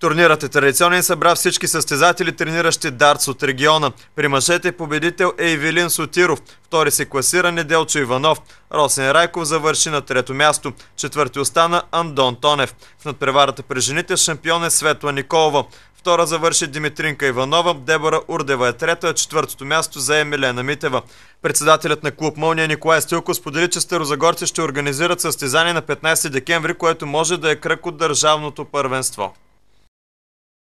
Турнирът е традиционен, събра всички състезатели, трениращи дартс от региона. При мъжете победител е Евелин Сотиров, втори се класира Неделчо Иванов. Росен Райков завърши на трето място. Четвърти остана Андон Тонев. В надпреварата при жените шампион е Светла Николова. Втора завърши Димитринка Иванова, Дебора Урдева е трета, а четвъртото място зае Емилена Митева. Председателят на клуб молния Николай Стилко сподели, че старозагорци ще организират състезание на 15 декември, което може да е кръг от държавното първенство.